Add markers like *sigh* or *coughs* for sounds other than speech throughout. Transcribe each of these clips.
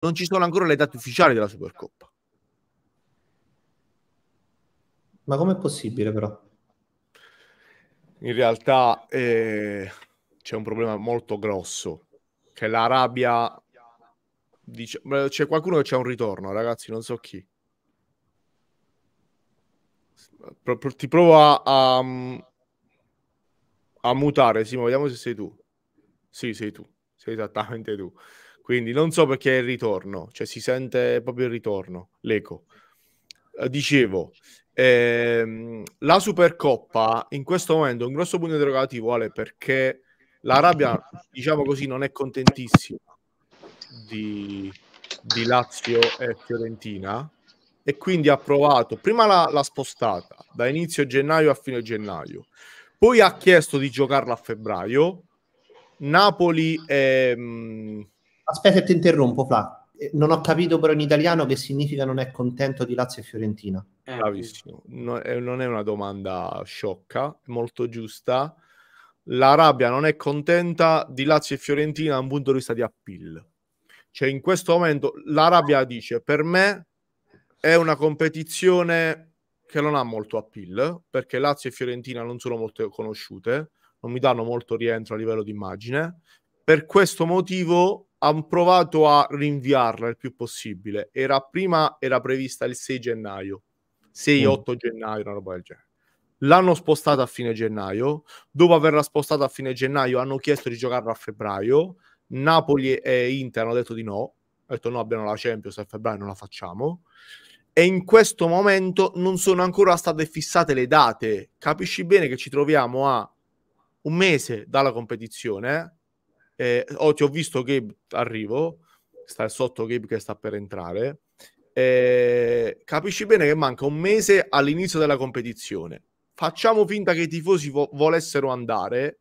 non ci sono ancora le date ufficiali della Supercoppa. Ma com'è possibile però? In realtà eh, c'è un problema molto grosso, che l'Arabia... Dice, c'è qualcuno che c'è un ritorno, ragazzi, non so chi. ti provo a, a, a mutare, Simo, vediamo se sei tu. Sì, sei tu, sei esattamente tu. Quindi non so perché è il ritorno, cioè si sente proprio il ritorno, l'eco. Eh, dicevo, ehm, la Supercoppa in questo momento è un grosso punto interrogativo, Ale, perché l'Arabia, diciamo così, non è contentissima di, di Lazio e Fiorentina e quindi ha provato, prima l'ha, l'ha spostata da inizio gennaio a fine gennaio, poi ha chiesto di giocarla a febbraio, Napoli e... Mh, Aspetta, ti interrompo, Fla. Eh, non ho capito però in italiano che significa non è contento di Lazio e Fiorentina. Eh, Bravissimo. No, è, eh, non è una domanda sciocca, molto giusta. La rabbia non è contenta di Lazio e Fiorentina da un punto di vista di appeal. Cioè, in questo momento la rabbia dice: per me è una competizione che non ha molto appeal perché Lazio e Fiorentina non sono molto conosciute, non mi danno molto rientro a livello di immagine. Per questo motivo hanno provato a rinviarla il più possibile. Era prima era prevista il 6 gennaio, 6-8 mm. gennaio, una roba del genere. L'hanno spostata a fine gennaio. Dopo averla spostata a fine gennaio, hanno chiesto di giocarla a febbraio. Napoli e Inter hanno detto di no. Ha detto no, abbiamo la Champions a febbraio, non la facciamo. E in questo momento non sono ancora state fissate le date. Capisci bene che ci troviamo a un mese dalla competizione eh, oh, ti ho visto Gabe, arrivo, sta sotto Gabe che sta per entrare, eh, capisci bene che manca un mese all'inizio della competizione. Facciamo finta che i tifosi vo- volessero andare.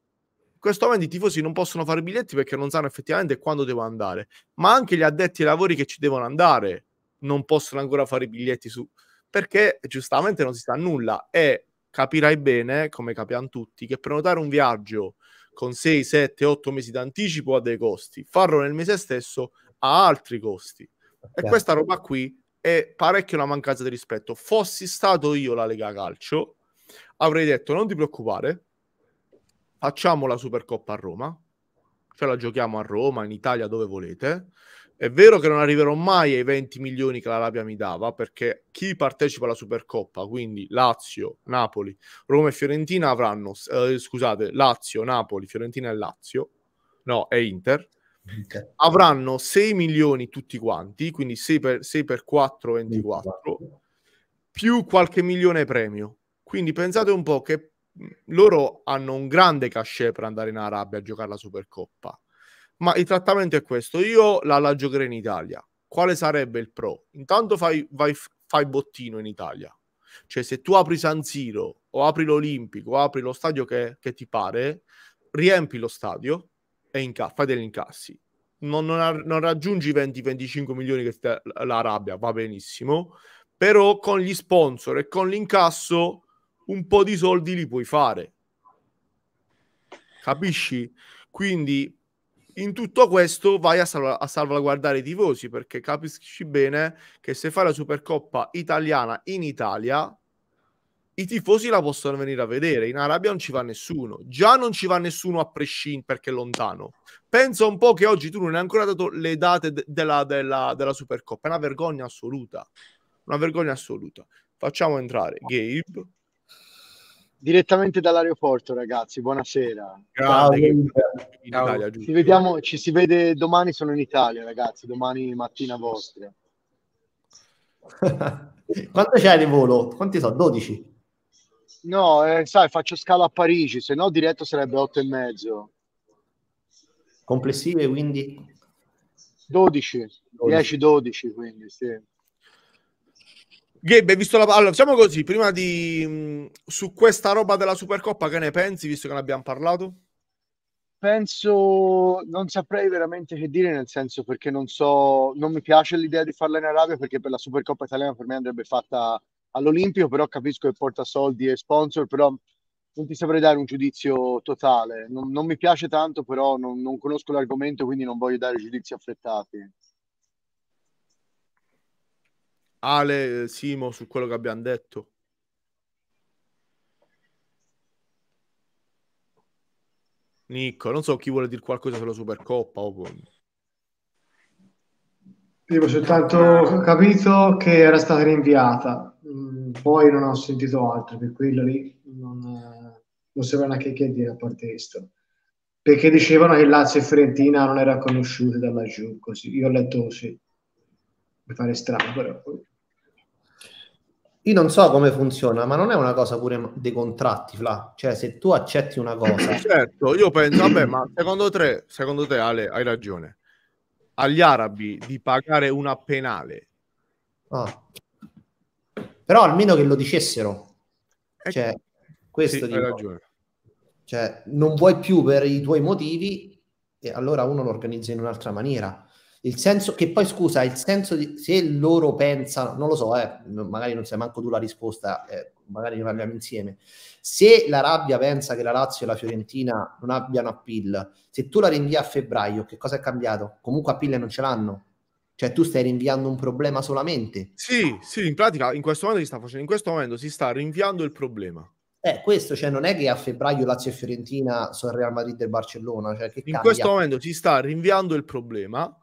In questo momento i tifosi non possono fare biglietti perché non sanno effettivamente quando devono andare, ma anche gli addetti ai lavori che ci devono andare non possono ancora fare i biglietti su perché giustamente non si sa nulla e capirai bene, come capiamo tutti, che prenotare un viaggio con 6, 7, 8 mesi d'anticipo ha dei costi, farlo nel mese stesso ha altri costi. E yeah. Certo. questa roba qui è parecchio una mancanza di rispetto. Fossi stato io la Lega Calcio, avrei detto non ti preoccupare, facciamo la Supercoppa a Roma, ce la giochiamo a Roma, in Italia, dove volete, è vero che non arriverò mai ai 20 milioni che la Labia mi dava, perché chi partecipa alla Supercoppa, quindi Lazio, Napoli, Roma e Fiorentina avranno, eh, scusate, Lazio, Napoli, Fiorentina e Lazio, no, e Inter, Inter, avranno 6 milioni tutti quanti, quindi 6 per, 6 per 4, 24, 24, più qualche milione premio. Quindi pensate un po' che loro hanno un grande cachet per andare in Arabia a giocare la Supercoppa ma il trattamento è questo. Io la, la in Italia. Quale sarebbe il pro? Intanto fai, vai, fai bottino in Italia. Cioè se tu apri San Siro o apri l'Olimpico o apri lo stadio che, che ti pare, riempi lo stadio e inca- fai degli incassi. Non, non, non, raggiungi 20-25 milioni che te, la rabbia, va benissimo, però con gli sponsor e con l'incasso un po' di soldi li puoi fare. Capisci? Quindi in tutto questo vai a, salv- a salvaguardare i tifosi perché capisci bene che se fai la Supercoppa italiana in Italia i tifosi la possono venire a vedere. In Arabia non ci va nessuno. Già non ci va nessuno a prescindere perché è lontano. Pensa un po' che oggi tu non hai ancora dato le date de- della, della, della, Supercoppa. È una vergogna assoluta. Una vergogna assoluta. Facciamo entrare Gabe direttamente dall'aeroporto, ragazzi. Buonasera. Grazie. In Italia, ci, vediamo, ci si vede domani. Sono in Italia, ragazzi. Domani mattina vostra. *laughs* Quanto c'è di volo? Quanti sono? 12? No, eh, sai, faccio scala a Parigi, se no diretto sarebbe 8 e mezzo. Complessive quindi? 12, 12. 10-12 quindi, sì. Gabe, hai visto la... Allora, facciamo così, prima di... Mm, su questa roba della Supercoppa, che ne pensi, visto che ne abbiamo parlato? Penso, non saprei veramente che dire, nel senso perché non so, non mi piace l'idea di farla in Arabia perché per la Supercoppa italiana per me andrebbe fatta all'Olimpico, però capisco che porta soldi e sponsor, però non ti saprei dare un giudizio totale. Non, non mi piace tanto, però non, non conosco l'argomento, quindi non voglio dare giudizi affrettati. Ale, eh, Simo, su quello che abbiamo detto? Nicco, non so chi vuole dire qualcosa sulla Supercoppa. O... Io ho soltanto capito che era stata rinviata, mm, poi non ho sentito altro, per quello lì non, eh, non sembra neanche che dire a parte questo. Perché dicevano che Lazio e Fiorentina non erano conosciute da laggiù, così. Io ho letto così. Mi pare strano, però poi io non so come funziona, ma non è una cosa pure dei contratti, Fla. Cioè, se tu accetti una cosa... *coughs* Certo, io penso, vabbè, ma secondo te, secondo te Ale, hai ragione. Agli arabi di pagare una penale. Ah. Però almeno che lo dicessero. Eh, cioè, questo sì, dico. hai ragione. Cioè, non vuoi più per i tuoi motivi e allora uno lo organizza in un'altra maniera. Il senso che poi scusa, il senso di se loro pensano, non lo so, eh, magari non sai manco tu la risposta, eh, magari ne parliamo insieme. Se la rabbia pensa che la Lazio e la Fiorentina non abbiano appeal, se tu la rinvia a febbraio, che cosa è cambiato? Comunque appeal non ce l'hanno. Cioè tu stai rinviando un problema solamente. Sì, sì, in pratica in questo momento si sta facendo, in questo momento si sta rinviando il problema. Eh, questo, cioè, non è che a febbraio Lazio e Fiorentina sono Real Madrid e Barcellona. Cioè, in cambia? questo momento si sta rinviando il problema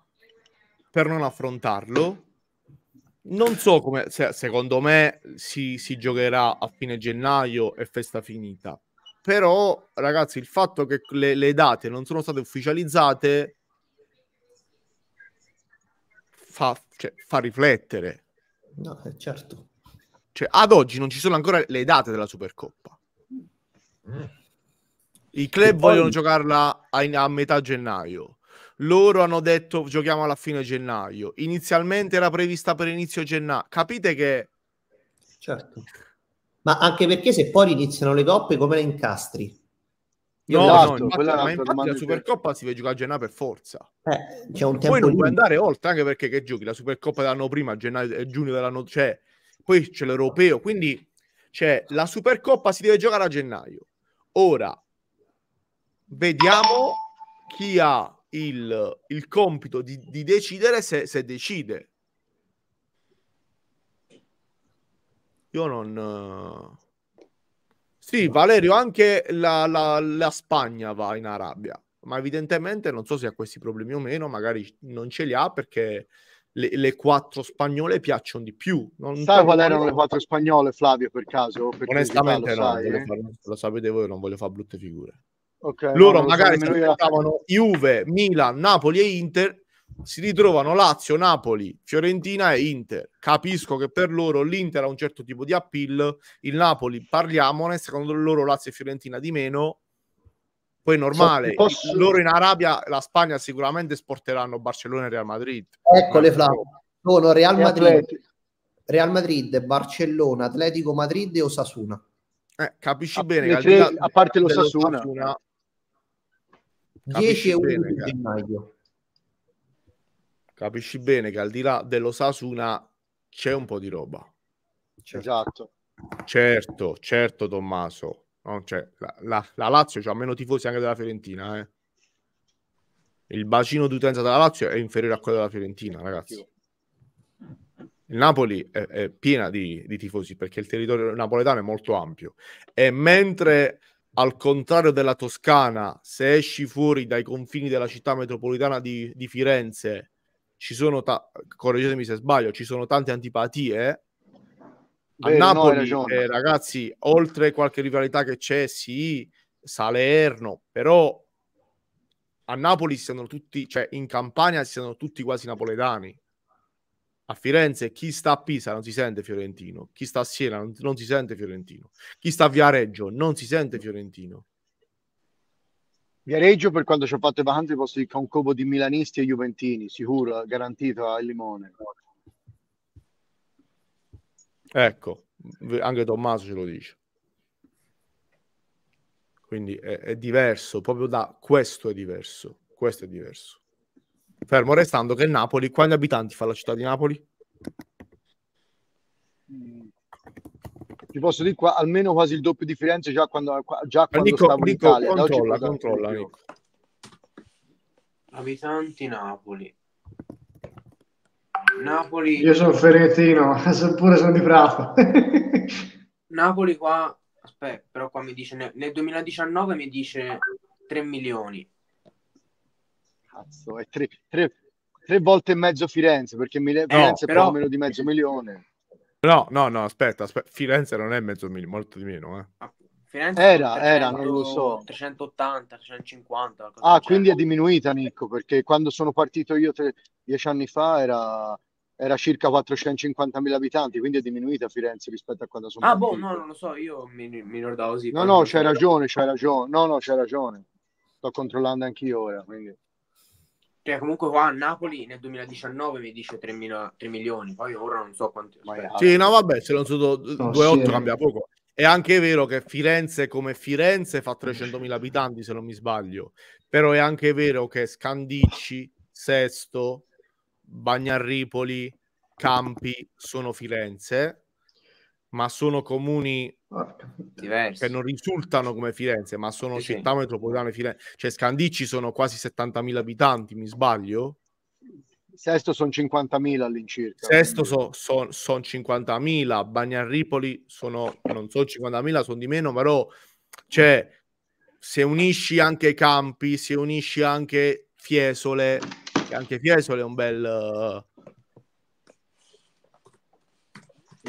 per non affrontarlo. Non so come, se, secondo me si, si giocherà a fine gennaio e festa finita. Però, ragazzi, il fatto che le, le date non sono state ufficializzate fa, cioè, fa riflettere. No, eh, certo. Cioè, ad oggi non ci sono ancora le date della Supercoppa. Mm. I club poi... vogliono giocarla a, a metà gennaio loro hanno detto giochiamo alla fine gennaio, inizialmente era prevista per inizio gennaio, capite che... Certo, ma anche perché se poi iniziano le coppe come le incastri? Io no, no, infatti, ma infatti la Supercoppa si deve giocare a gennaio per forza. Eh, c'è un poi tempo poi non limite. puoi andare oltre, anche perché che giochi la Supercoppa dell'anno prima, a gennaio e eh, giugno dell'anno... Cioè, poi c'è l'Europeo, quindi cioè, la Supercoppa si deve giocare a gennaio. Ora, vediamo chi ha il, il compito di, di, decidere se, se decide. Io non... Eh, sì, Valerio, anche la, la, la, Spagna va in Arabia, ma evidentemente non so se ha questi problemi o meno, magari non ce li ha perché le, le quattro spagnole piacciono di più. Non sai quali erano le quattro spagnole, Flavio, per caso? Onestamente no, sai, eh? far, lo sapete voi, non voglio fare brutte figure. Okay, Loro magari si ritrovavano Juve, Milan, Napoli e Inter, si ritrovano Lazio, Napoli, Fiorentina e Inter. Capisco che per loro l'Inter ha un certo tipo di appeal, il Napoli parliamone, secondo loro Lazio e Fiorentina di meno. Poi è normale, so, posso... loro in Arabia, la Spagna sicuramente esporteranno Barcellona e Real Madrid. Ecco le flamme, sono Real Madrid, Real Madrid, Barcellona, Atletico Madrid e Osasuna. Eh, capisci ah, bene, a, che, a parte lo Sasuna, 10 e 11 gennaio. Capisci bene che al di là dell'Osasuna c'è un po' di roba. Certo. Esatto. Certo, certo Tommaso. No, cioè, la, la, la, Lazio ha cioè, meno tifosi anche della Fiorentina. Eh. Il bacino d'utenza della Lazio è inferiore a quello della Fiorentina, ragazzi. Il Napoli è, è piena di, di, tifosi perché il territorio napoletano è molto ampio. E mentre al contrario della Toscana, se esci fuori dai confini della città metropolitana di, di Firenze, ci sono, ta- correggetemi se sbaglio, ci sono tante antipatie. A Beh, Napoli, no, eh, ragazzi, oltre qualche rivalità che c'è, sì, Salerno, però a Napoli siano tutti, cioè in Campania siano tutti quasi napoletani a Firenze chi sta a Pisa non si sente fiorentino, chi sta a Siena non, non si sente fiorentino, chi sta a Viareggio non si sente fiorentino. Viareggio per quando ci ho fatto i vacanze posso dire che è un covo di milanisti e juventini, sicuro, garantito al limone. Ecco, anche Tommaso ce lo dice. Quindi è, è diverso, proprio da questo è diverso, questo è diverso. Fermo restando che Napoli, quanti abitanti fa la città di Napoli? Mm. Ti posso dire qua, almeno quasi il doppio di Firenze già quando, già quando Nico, stavo Nico, in Italia. Controlla, controlla, Nico. Abitanti Napoli. Napoli. Io sono ferentino, *laughs* pure sono di Prato. *laughs* Napoli qua, aspetta, però qua mi dice nel 2019 mi dice 3 milioni. Cazzo, è tre, tre, tre volte e mezzo Firenze, perché Mil- Firenze però... è meno di mezzo milione. No, no, no, aspetta, aspetta. Firenze non è mezzo milione, molto di meno. Eh. Ah, era, 300, era, non lo so. 380, 350. Ah, quindi è diminuita, Nico, perché quando sono partito io tre, dieci anni fa era, era circa 450.000 abitanti, quindi è diminuita Firenze rispetto a quando sono ah, partito. Ah, boh, no, non lo so, io mi, mi ricordavo così. No, no, c'hai ragione, c'hai ragione. No, no, c'hai ragione. Sto controllando anch'io ora, quindi... Cioè, comunque qua a Napoli nel 2019 mi dice 3, mila, 3 milioni, poi ora non so quanti. Sì, no, vabbè, se non sono 2,8 sì. cambia poco. È anche vero che Firenze come Firenze fa 300.000 abitanti, se non mi sbaglio, però è anche vero che Scandicci, Sesto, Bagnarripoli, Campi sono Firenze ma sono comuni Diversi. che non risultano come Firenze, ma sono sì, città sì. metropolitane Firenze. Cioè Scandicci sono quasi 70.000 abitanti, mi sbaglio? Sesto sono 50.000 all'incirca. Sesto sono so, son 50.000, Bagnarripoli sono, non sono 50.000, sono di meno, però cioè, se unisci anche i campi, se unisci anche Fiesole, anche Fiesole è un bel...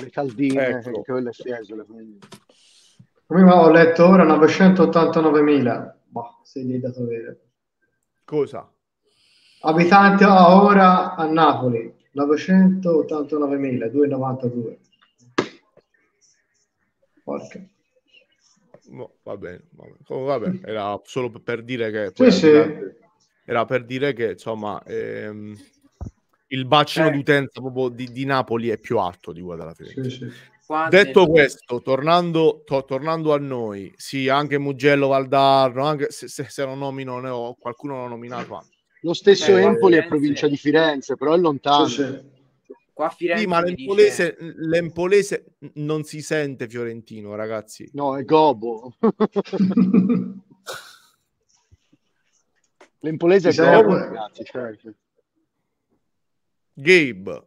le caldine ecco. e quelle fiesole. Quindi. Prima ho letto ora 989.000. Boh, sei lì dato vedere Cosa? Abitanti a ora a Napoli, 989.000, 292. Porca. No, va bene, oh, va bene. Era solo per dire che... Sì, era, sì. era per dire che, insomma... Ehm il bacino eh. d'utenza proprio di, di, Napoli è più alto di quella della Fiorentina. Sì, sì. Detto questo, tornando, to, tornando, a noi, sì, anche Mugello, Valdarno, anche se, se, se non nomino, ne ho, qualcuno l'ha nominato. Ma... Lo stesso eh, Empoli è provincia di Firenze, però è lontano. Sì, Qua Firenze sì, ma l'empolese, dice... l'empolese, non si sente fiorentino, ragazzi. No, è Gobo. *laughs* l'empolese è Gobo, ragazzi. Certo. Gabe.